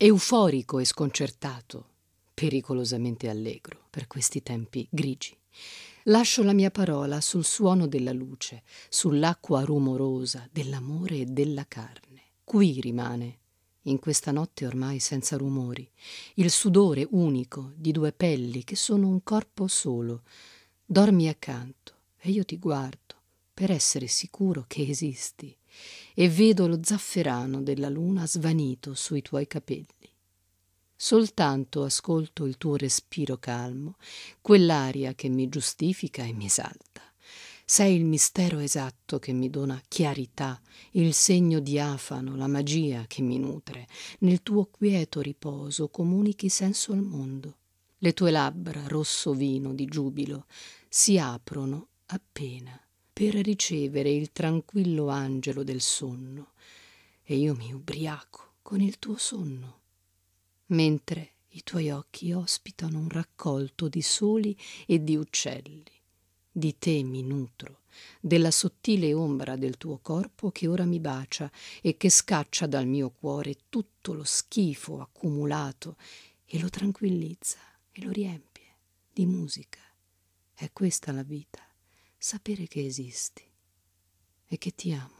euforico e sconcertato, pericolosamente allegro per questi tempi grigi. Lascio la mia parola sul suono della luce, sull'acqua rumorosa dell'amore e della carne. Qui rimane, in questa notte ormai senza rumori, il sudore unico di due pelli che sono un corpo solo. Dormi accanto e io ti guardo per essere sicuro che esisti e vedo lo zafferano della luna svanito sui tuoi capelli. Soltanto ascolto il tuo respiro calmo, quell'aria che mi giustifica e mi esalta. Sei il mistero esatto che mi dona chiarità, il segno diafano, la magia che mi nutre. Nel tuo quieto riposo comunichi senso al mondo. Le tue labbra, rosso vino di giubilo, si aprono appena per ricevere il tranquillo angelo del sonno, e io mi ubriaco con il tuo sonno, mentre i tuoi occhi ospitano un raccolto di soli e di uccelli. Di te mi nutro, della sottile ombra del tuo corpo che ora mi bacia e che scaccia dal mio cuore tutto lo schifo accumulato e lo tranquillizza e lo riempie di musica. È questa la vita sapere che esisti e che ti amo.